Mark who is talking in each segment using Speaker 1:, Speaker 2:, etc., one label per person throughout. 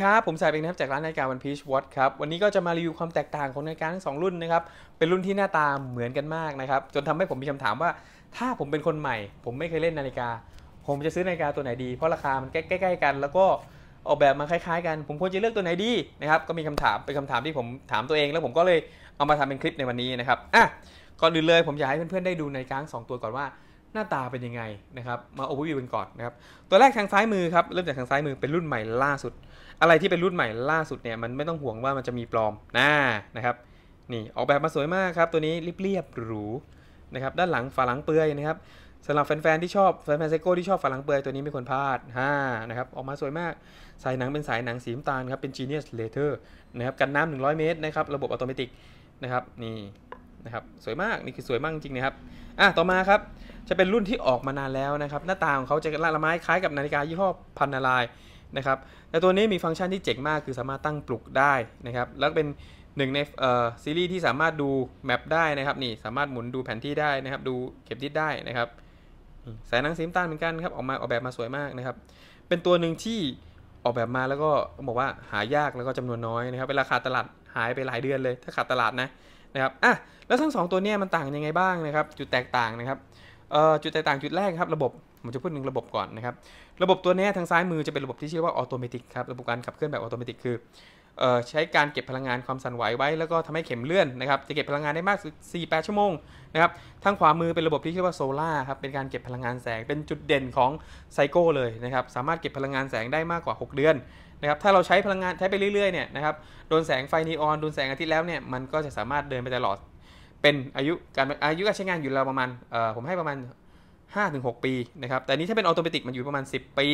Speaker 1: ครับผมสายเป็นครับจากร้านนาฬิกาวันพีชวอตครับวันนี้ก็จะมารีวิวความแตกต่างของนาฬิกาทั้งสองรุ่นนะครับเป็นรุ่นที่หน้าตาเหมือนกันมากนะครับจนทำให้ผมมีคำถามว่า ถ้าผมเป็นคนใหม่ ผมไม่เคยเล่นนาฬิกา ผมจะซื้อนาฬิกาตัวไหนดี เพราะราคามันใกล้ๆกัน แล้วก็ออกแบบมาคล้ายๆ กันผมควรจะเลือกตัวไหนดีนะครับก็มีคำถามเป็นคำถามที่ผมถามตัวเอง แล้วผมก็เลยเอามาทำเป็นคลิปในวันนี้นะครับอ่ะก่อนอื่นเลยผมอยากให้เพื่อนๆได้ดูนาฬิกาสองตัวก่อนว่าหน้าตาเป็นยังไงนะครับมาโอเวอร์วิวกันก่อนนะครับตัวแรกทางซ้ายมือครับเริ่มจากทางซ้ายมือเป็นรุ่นใหม่ล่าสุดอะไรที่เป็นรุ่นใหม่ล่าสุดเนี่ยมันไม่ต้องห่วงว่ามันจะมีปลอมนะนะครับนี่ออกแบบมาสวยมากครับ ตัวนี้เรียบๆหรูนะครับด้านหลังฝาหลังเปื่อยนะครับสำหรับแฟนๆที่ชอบ แฟนๆไซโก้ที่ชอบฝาหลังเปื่อย ตัวนี้ไม่ควรพลาดฮ่านะครับออกมาสวยมากสายหนังเป็นสายหนังสีน้ำตาลครับเป็น Genius Later นะครับกันน้ำ100 เมตรนะครับระบบอัตโนมัตินะครับนี่นะครับสวยมาก นี่คือสวยมากจริงนะครับอ่ะต่อมาครับจะเป็นรุ่นที่ออกมานานแล้วนะครับหน้าตาของเขาจะละไม้คล้ายกับนาฬิกายี่ห้อพันนาลายนะครับแต่ตัวนี้มีฟังก์ชันที่เจ๋งมากคือสามารถตั้งปลุกได้นะครับ แล้วเป็นหนึ่งในซีรีส์ที่สามารถดูแมปได้นะครับนี่ สามารถหมุนดูแผนที่ได้นะครับ ดูเข็มทิศได้นะครับสายนังซิมตันเหมือนกันครับออกมาออกแบบมาสวยมากนะครับ เป็นตัวหนึ่งที่ออกแบบมาแล้วก็บอกว่าหายากแล้วก็จำนวนน้อยนะครับเวลาขาดตลาดหายไปหลายเดือนเลย ถ้าขาดตลาดนะนะครับอ่ะแล้วทั้งสองตัวเนี้ยมันต่างยังไงบ้างนะครับ จุดแตกต่างนะครับจุดแตกต่างจุดแรกครับระบบผมจะพูดหนึ่งระบบก่อนนะครับระบบตัวนี้ทางซ้ายมือจะเป็นระบบที่ชื่อว่าออโตเมติกครับระบบการขับเคลื่อนแบบออโตเมติกคือใช้การเก็บพลังงานความสั่นไหวไว้ แล้วก็ทำให้เข็มเลื่อนนะครับจะเก็บพลังงานได้มากสุด48ชั่วโมงนะครับทางขวามือเป็นระบบที่ชื่อว่าโซล่าครับเป็นการเก็บพลังงานแสงเป็นจุดเด่นของไซโก้เลยนะครับสามารถเก็บพลังงานแสงได้มากกว่า 6 เดือนนะครับถ้าเราใช้พลังงานใช้ไปเรื่อยๆเนี่ยนะครับโดนแสงไฟนีออนโดนแสงอาทิตย์แล้วเนี่ยมันก็จะสามารถเดินไปตลอดเป็นอายุการอายุการใช้งานอยู่เราประมาณผมให้ประมาณ 5-6 ปีนะครับแต่นี้ถ้าเป็นออโตเมติกมันอยู่ประมาณ10 ปี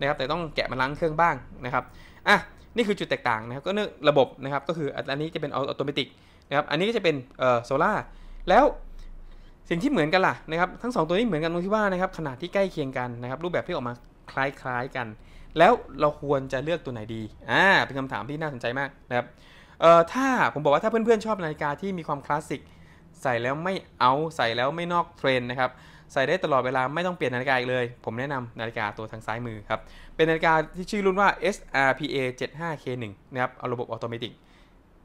Speaker 1: นะครับแต่ต้องแกะมันล้างเครื่องบ้างนะครับอ่ะนี่คือจุดแตกต่างนะครับก็เนื้อระบบนะครับก็คืออันนี้จะเป็นออโตเมติกนะครับอันนี้ก็จะเป็นโซล่าแล้วสิ่งที่เหมือนกันล่ะนะครับทั้ง 2 ตัวนี้เหมือนกันตรงที่ว่านะครับขนาดที่ใกล้เคียงกันนะครับรูปแบบที่ออกมาคล้ายๆกัน แล้วเราควรจะเลือกตัวไหนดีอ่าเป็นคำถามที่น่าสนใจมากนะครับเอ่อถ้าผมบอกว่าถ้าเพื่อนๆชอบนาฬิกาที่มีความคลาสสิกใส่แล้วไม่เอาใส่แล้วไม่นอกเทรนนะครับใส่ได้ตลอดเวลาไม่ต้องเปลี่ยนนาฬิกาอีกเลย ผมแนะนำนาฬิกาตัวทางซ้ายมือครับเป็นนาฬิกาที่ชื่อรุ่นว่า SRPA 75K1 นะครับเอาระบบออโตเมติก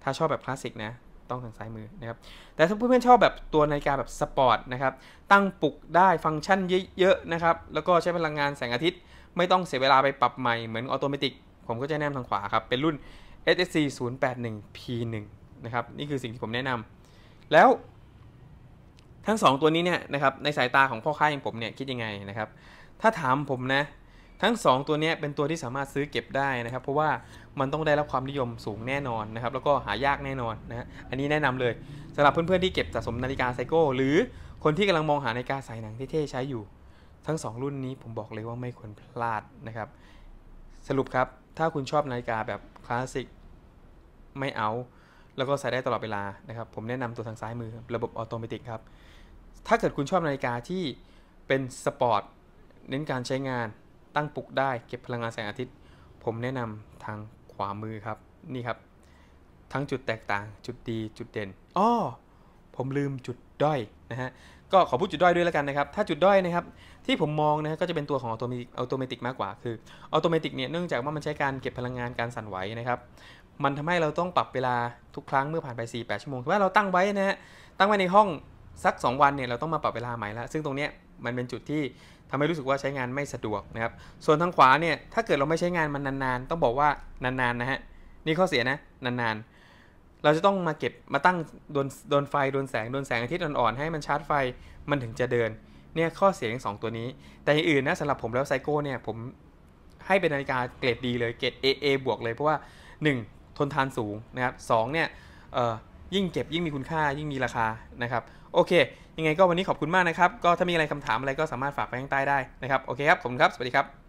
Speaker 1: ถ้าชอบแบบคลาสสิกนะ ต้องทางซ้ายมือนะครับแต่ถ้าเพื่อนๆชอบแบบตัวนาฬิกาแบบสปอร์ตนะครับตั้งปลุกได้ฟังก์ชันเยอะ ๆ นะครับ แล้วก็ใช้พลังงานแสงอาทิตย์ ไม่ต้องเสียเวลาไปปรับใหม่เหมือนออโตเมติกผมก็จะแนะนำทางขวาครับเป็นรุ่น SSC 081 P1 นะครับนี่คือสิ่งที่ผมแนะนำแล้วทั้ง2ตัวนี้เนี่ยนะครับในสายตาของพ่อค้าอย่างผมเนี่ยคิดยังไงนะครับ ถ้าถามผมนะ ทั้ง 2 ตัวนี้เป็นตัวที่สามารถซื้อเก็บได้นะครับ เพราะว่ามันต้องได้รับความนิยมสูงแน่นอนนะครับแล้วก็หายากแน่นอนนะอันนี้แนะนำเลยสำหรับเพื่อนๆที่เก็บสะสมนาฬิกาไซโก้ หรือคนที่กำลังมองหานาฬิกาสายหนังที่เท่ใช้อยู่ ทั้ง 2 รุ่นนี้ผมบอกเลยว่าไม่ควรพลาดนะครับสรุปครับถ้าคุณชอบนาฬิกาแบบคลาสสิกไม่เอาแล้วก็ใส่ได้ตลอดเวลานะครับ ผมแนะนำตัวทางซ้ายมือ ระบบออโตเมติกครับ ถ้าเกิดคุณชอบนาฬิกาที่เป็นสปอร์ตเน้นการใช้งานตั้งปลุกได้ เก็บพลังงานแสงอาทิตย์ ผมแนะนำทางขวามือครับนี่ครับ ทั้งจุดแตกต่างจุดดีจุดเด่นอ้อผมลืมจุดด้อยนะฮะก็ขอพูดจุดด้อยด้วยแล้วกันนะครับถ้าจุดด้อยนะครับที่ผมมองนะก็จะเป็นตัวของอัตโนมัติอัตโนมัติมากกว่า คืออัตโนมัติเนี่ยเนื่องจากว่ามันใช้การเก็บพลังงานการสั่นไหวนะครับมันทำให้เราต้องปรับเวลาทุกครั้งเมื่อผ่านไป4่ชั่วโมงถ้ว่าเราตั้งไว้นะฮะ ตั้งไว้ในห้องสัก 2 วันเนี่ยเราต้องมาปรับเวลาใหม่ละซึ่งตรงเนี้ยมันเป็นจุดที่ทำให้รู้สึกว่าใช้งานไม่สะดวกนะครับ ส่วนทางขวาเนี่ยถ้าเกิดเราไม่ใช้งานมันนานๆ ต้องบอกว่านานๆนะฮะนี่ข้อเสียนะนานๆเราจะต้องมาเก็บมาตั้งโดนโดนไฟโดนแสงโดนแสงอาทิตย์อ่อนๆให้มันชาร์จไฟมันถึงจะเดินเนี่ยข้อเสียทั้งสองตัวนี้ แต่ออื่นนะสำหรับผมแล้วไซโก้เนี่ยผมให้เป็นนาฬิกาเกรดดี เลยเกรด AA บวกเลย เพราะว่า 1ทนทานสูง นะครับสองเนี่ยยิ่งเก็บยิ่งมีคุณค่ายิ่งมีราคานะครับ โอเค ยังไงก็วันนี้ขอบคุณมากนะครับ ก็ถ้ามีอะไรคำถามอะไรก็สามารถฝากไปข้างใต้ได้นะครับโอเคครับผมครับสวัสดีครับ